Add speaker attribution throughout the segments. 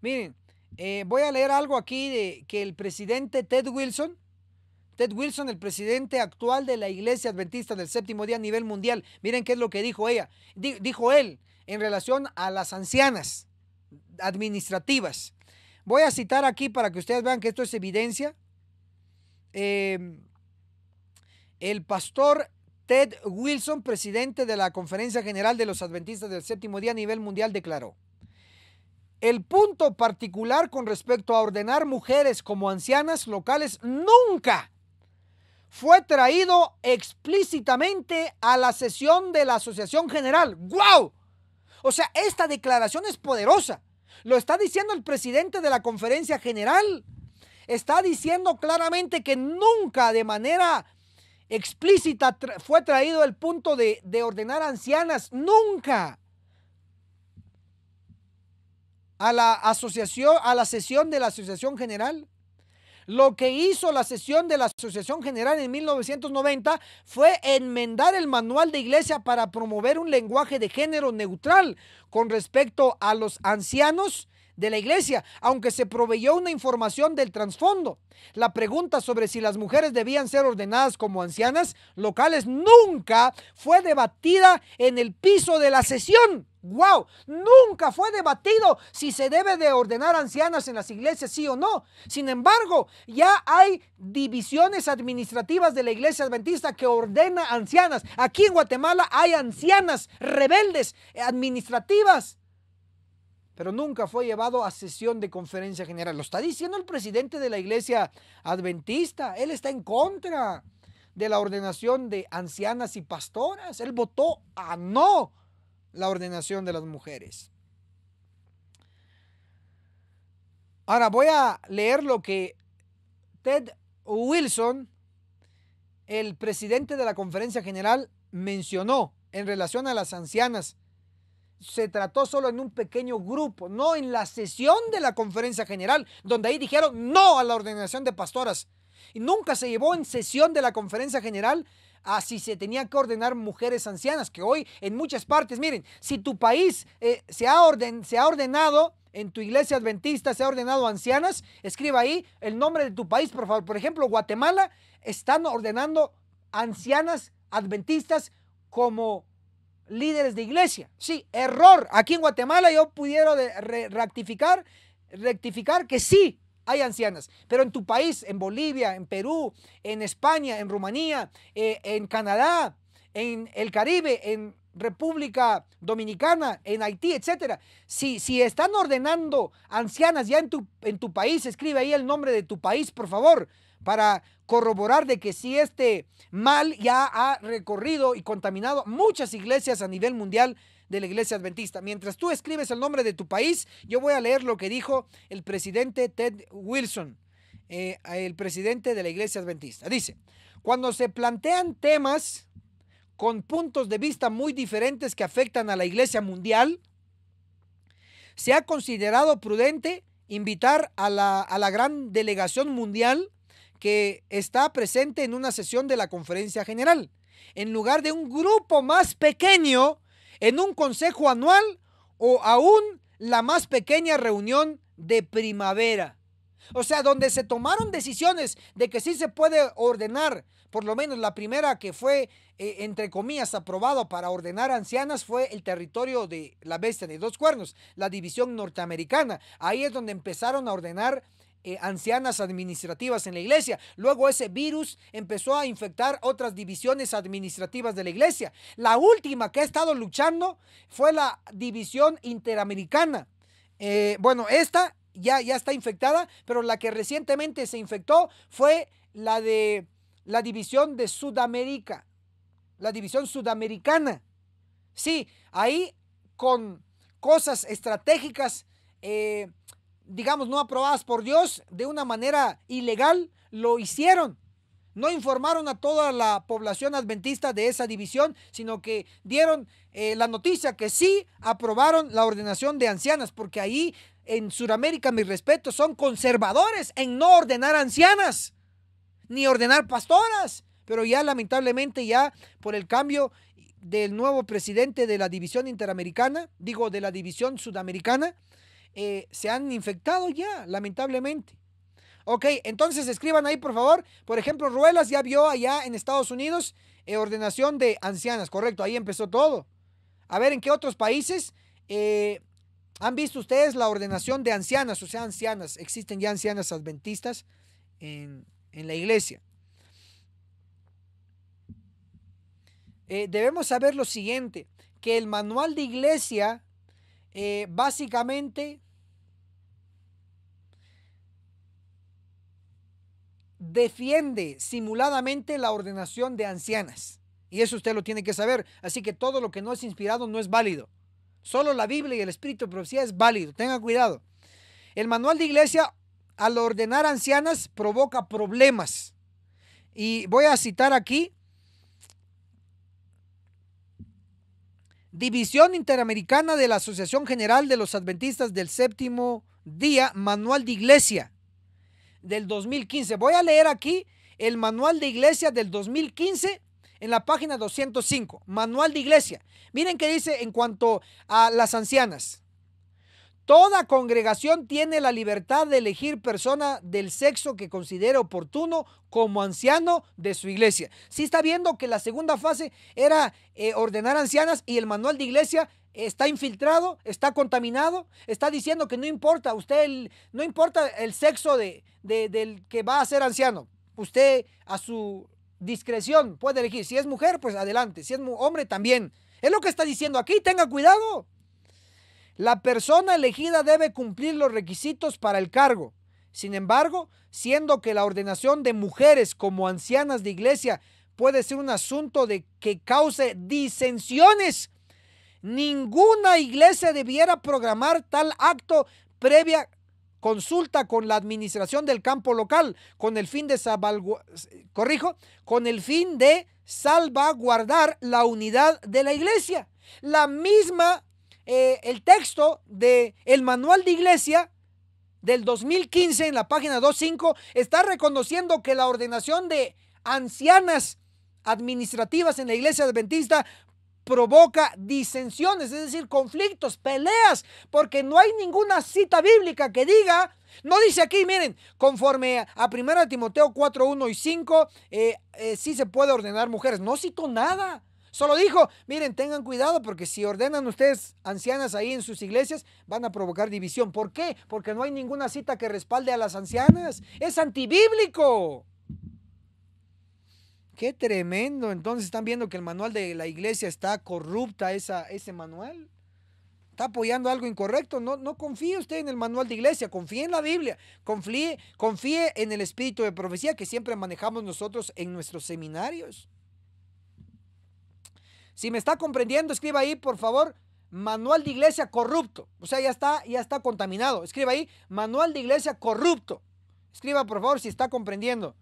Speaker 1: Miren, eh, voy a leer algo aquí de que el presidente Ted Wilson, Ted Wilson, el presidente actual de la Iglesia Adventista del Séptimo Día a nivel mundial, miren qué es lo que dijo ella, dijo él en relación a las ancianas administrativas. Voy a citar aquí para que ustedes vean que esto es evidencia. Em, el pastor Ted Wilson, presidente de la Conferencia General de los Adventistas del Séptimo Día a nivel mundial, declaró. El punto particular con respecto a ordenar mujeres como ancianas locales nunca fue traído explícitamente a la sesión de la Asociación General. ¡Guau! O sea, esta declaración es poderosa. Lo está diciendo el presidente de la Conferencia General. Está diciendo claramente que nunca de manera explícita fue traído el punto de, de ordenar ancianas. Nunca a la asociación, a la sesión de la Asociación General. Lo que hizo la sesión de la Asociación General en 1990 fue enmendar el manual de iglesia para promover un lenguaje de género neutral con respecto a los ancianos de la iglesia, aunque se proveyó una información del trasfondo. La pregunta sobre si las mujeres debían ser ordenadas como ancianas locales nunca fue debatida en el piso de la sesión. Wow, nunca fue debatido si se debe de ordenar ancianas en las iglesias, sí o no. Sin embargo, ya hay divisiones administrativas de la iglesia adventista que ordena ancianas. Aquí en Guatemala hay ancianas rebeldes eh, administrativas, pero nunca fue llevado a sesión de conferencia general. Lo está diciendo el presidente de la iglesia adventista. Él está en contra de la ordenación de ancianas y pastoras. Él votó a no la ordenación de las mujeres. Ahora voy a leer lo que Ted Wilson, el presidente de la conferencia general, mencionó en relación a las ancianas. Se trató solo en un pequeño grupo, no en la sesión de la conferencia general, donde ahí dijeron no a la ordenación de pastoras. Y nunca se llevó en sesión de la conferencia general a si se tenía que ordenar mujeres ancianas, que hoy en muchas partes, miren, si tu país eh, se, ha orden, se ha ordenado en tu iglesia adventista se ha ordenado ancianas, escriba ahí el nombre de tu país, por favor. Por ejemplo, Guatemala están ordenando ancianas adventistas como líderes de iglesia. Sí, error. Aquí en Guatemala yo pudiera rectificar, rectificar que sí, hay ancianas, pero en tu país, en Bolivia, en Perú, en España, en Rumanía, eh, en Canadá, en el Caribe, en República Dominicana, en Haití, etcétera. Si, si están ordenando ancianas ya en tu, en tu país, escribe ahí el nombre de tu país, por favor para corroborar de que si este mal ya ha recorrido y contaminado muchas iglesias a nivel mundial de la iglesia adventista. Mientras tú escribes el nombre de tu país, yo voy a leer lo que dijo el presidente Ted Wilson, eh, el presidente de la iglesia adventista. Dice, cuando se plantean temas con puntos de vista muy diferentes que afectan a la iglesia mundial, se ha considerado prudente invitar a la, a la gran delegación mundial que está presente en una sesión de la conferencia general, en lugar de un grupo más pequeño, en un consejo anual o aún la más pequeña reunión de primavera. O sea, donde se tomaron decisiones de que sí se puede ordenar, por lo menos la primera que fue, eh, entre comillas, aprobado para ordenar ancianas fue el territorio de la bestia de dos cuernos, la división norteamericana. Ahí es donde empezaron a ordenar eh, ancianas administrativas en la iglesia. Luego ese virus empezó a infectar otras divisiones administrativas de la iglesia. La última que ha estado luchando fue la división interamericana. Eh, bueno, esta ya, ya está infectada, pero la que recientemente se infectó fue la de la división de Sudamérica, la división sudamericana. Sí, ahí con cosas estratégicas eh, digamos, no aprobadas por Dios de una manera ilegal, lo hicieron. No informaron a toda la población adventista de esa división, sino que dieron eh, la noticia que sí aprobaron la ordenación de ancianas, porque ahí en Sudamérica, mis respetos, son conservadores en no ordenar ancianas, ni ordenar pastoras. Pero ya lamentablemente, ya por el cambio del nuevo presidente de la división interamericana, digo, de la división sudamericana, eh, se han infectado ya, lamentablemente. Ok, entonces escriban ahí, por favor. Por ejemplo, Ruelas ya vio allá en Estados Unidos eh, ordenación de ancianas, correcto, ahí empezó todo. A ver, ¿en qué otros países eh, han visto ustedes la ordenación de ancianas? O sea, ancianas, existen ya ancianas adventistas en, la iglesia. debemos saber lo siguiente, que el manual de iglesia eh, básicamente, defiende simuladamente la ordenación de ancianas. Y eso usted lo tiene que saber. Así que todo lo que no es inspirado no es válido. Solo la Biblia y el Espíritu de Profecía es válido. Tenga cuidado. El manual de iglesia, al ordenar ancianas, provoca problemas. Y voy a citar aquí División Interamericana de la Asociación General de los Adventistas del Séptimo Día, Manual de Iglesia del 2015. Voy a leer aquí el Manual de Iglesia del 2015 en la página 205, Manual de Iglesia. Miren qué dice en cuanto a las ancianas. Toda congregación tiene la libertad de elegir persona del sexo que considere oportuno como anciano de su iglesia. Si está viendo que la segunda fase era eh, ordenar ancianas y el manual de iglesia está infiltrado, está contaminado, está diciendo que no importa, usted el, no importa el sexo del que va a ser anciano. Usted a su discreción puede elegir. Si es mujer, pues adelante. Si es hombre, también. Es lo que está diciendo aquí. Tenga cuidado. La persona elegida debe cumplir los requisitos para el cargo. Sin embargo, siendo que la ordenación de mujeres como ancianas de iglesia puede ser un asunto de que cause disensiones, ninguna iglesia debiera programar tal acto previa consulta con la administración del campo local con el fin de corrijo, con el fin de salvaguardar la unidad de la iglesia. La misma eh, el texto del el manual de iglesia del 2015 en la página 2.5 está reconociendo que la ordenación de ancianas administrativas en la iglesia adventista provoca disensiones, es decir, conflictos, peleas, porque no hay ninguna cita bíblica que diga, no dice aquí, miren, conforme a 1 Timoteo 4, 1 y 5, si eh, eh, sí se puede ordenar mujeres, no cito nada. Solo dijo, miren, tengan cuidado porque si ordenan ustedes ancianas ahí en sus iglesias, van a provocar división. ¿Por qué? Porque no hay ninguna cita que respalde a las ancianas. Es antibíblico. Qué tremendo. Entonces están viendo que el manual de la iglesia está corrupta, esa, ese manual. Está apoyando algo incorrecto. No, confíe usted en el manual de iglesia, confíe en la Biblia, confíe, confíe en el espíritu de profecía que siempre manejamos nosotros en nuestros seminarios. Si me está comprendiendo, escriba ahí, por favor, manual de iglesia corrupto. O sea, ya está, ya está contaminado. Escriba ahí, manual de iglesia corrupto. Escriba, por favor, si está comprendiendo.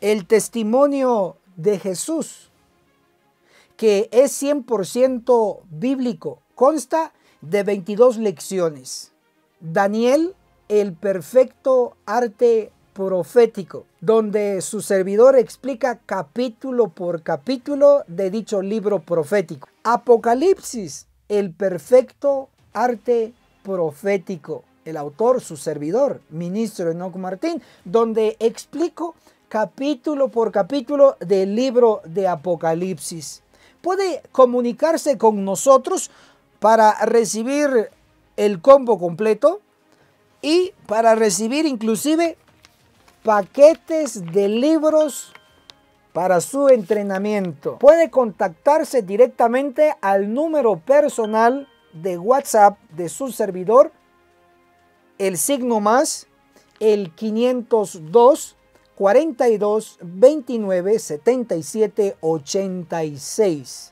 Speaker 1: el testimonio de Jesús, que es 100% bíblico, consta de 22 lecciones. Daniel, el perfecto arte profético, donde su servidor explica capítulo por capítulo de dicho libro profético. Apocalipsis, el perfecto arte profético. El autor, su servidor, ministro Enoch Martín, donde explico capítulo por capítulo del libro de Apocalipsis. Puede comunicarse con nosotros para recibir el combo completo y para recibir inclusive paquetes de libros para su entrenamiento. Puede contactarse directamente al número personal de WhatsApp de su servidor, el signo más, el 502 42 29 77 86.